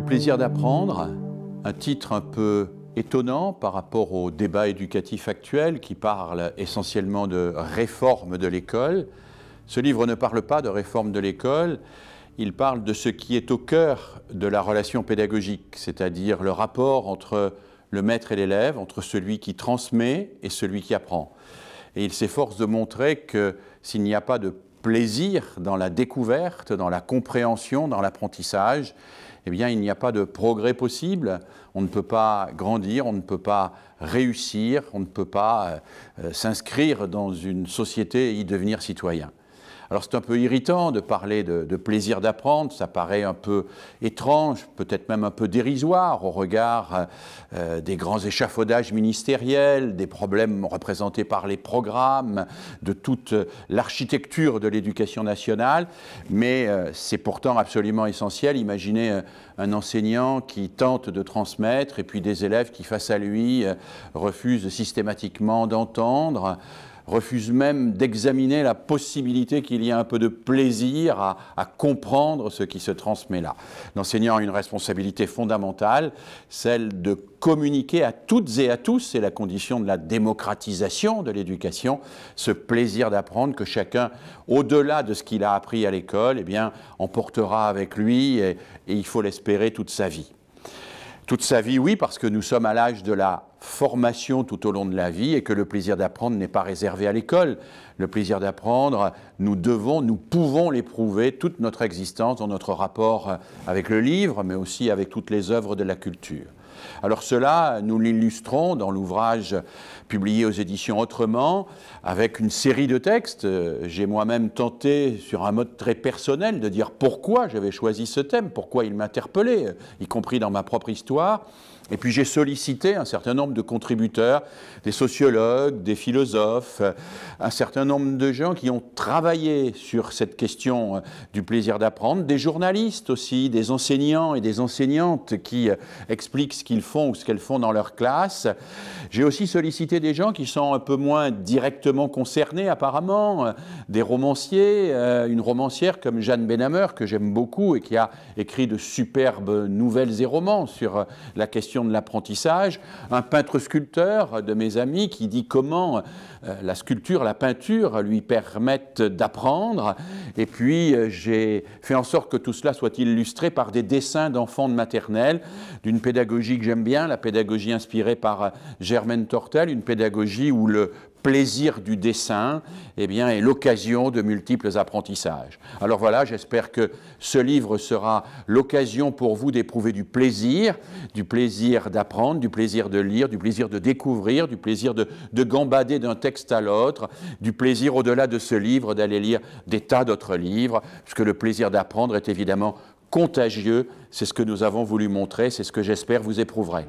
Le plaisir d'apprendre, un titre un peu étonnant par rapport au débat éducatif actuel qui parle essentiellement de réforme de l'école. Ce livre ne parle pas de réforme de l'école, il parle de ce qui est au cœur de la relation pédagogique, c'est-à-dire le rapport entre le maître et l'élève, entre celui qui transmet et celui qui apprend. Et il s'efforce de montrer que s'il n'y a pas de plaisir, dans la découverte, dans la compréhension, dans l'apprentissage, eh bien, il n'y a pas de progrès possible. On ne peut pas grandir, on ne peut pas réussir, on ne peut pas euh, euh, s'inscrire dans une société et y devenir citoyen. Alors c'est un peu irritant de parler de, plaisir d'apprendre, ça paraît un peu étrange, peut-être même un peu dérisoire au regard euh, euh, des grands échafaudages ministériels, des problèmes représentés par les programmes, de toute l'architecture de l'éducation nationale, mais euh, c'est pourtant absolument essentiel. Imaginez un enseignant qui tente de transmettre et puis des élèves qui, face à lui, refusent systématiquement d'entendre refuse même d'examiner la possibilité qu'il y ait un peu de plaisir à, comprendre ce qui se transmet là. L'enseignant a une responsabilité fondamentale, celle de communiquer à toutes et à tous, c'est la condition de la démocratisation de l'éducation, ce plaisir d'apprendre que chacun, au-delà de ce qu'il a appris à l'école, eh bien, emportera avec lui et il faut l'espérer toute sa vie. Toute sa vie, oui, parce que nous sommes à l'âge de la formation tout au long de la vie et que le plaisir d'apprendre n'est pas réservé à l'école. Le plaisir d'apprendre, nous devons, nous pouvons l'éprouver toute notre existence dans notre rapport avec le livre, mais aussi avec toutes les œuvres de la culture. Alors cela, nous l'illustrons dans l'ouvrage publié aux éditions Autrement, avec une série de textes. J'ai moi-même tenté, sur un mode très personnel, de dire pourquoi j'avais choisi ce thème, pourquoi il m'interpellait, y compris dans ma propre histoire. Et puis j'ai sollicité un certain nombre de contributeurs, des sociologues, des philosophes, euh, un certain nombre de gens qui ont travaillé sur cette question euh, du plaisir d'apprendre, des journalistes aussi, des enseignants et des enseignantes qui euh, expliquent ce qu'ils font ou ce qu'elles font dans leur classe. J'ai aussi sollicité des gens qui sont un peu moins directement concernés apparemment, des romanciers, une romancière comme Jeanne Benhamer, que j'aime beaucoup et qui a écrit de superbes nouvelles et romans sur la question de l'apprentissage. Un peintre-sculpteur de mes amis qui dit comment euh, la sculpture, la peinture lui permettent d'apprendre. Et puis euh, j'ai fait en sorte que tout cela soit illustré par des dessins d'enfants de maternelle, d'une pédagogie que j'aime bien, la pédagogie inspirée par euh, Germaine Tortel, une pédagogie où le plaisir du dessin et eh bien, est l'occasion de multiples apprentissages. Alors voilà, j'espère que ce livre sera l'occasion pour vous d'éprouver du plaisir, du plaisir d'apprendre, du plaisir de lire, du plaisir de découvrir, du plaisir de, de gambader d'un texte à l'autre, du plaisir au-delà de ce livre d'aller lire des tas d'autres livres, puisque le plaisir d'apprendre est évidemment contagieux, c'est ce que nous avons voulu montrer, c'est ce que j'espère vous éprouverez.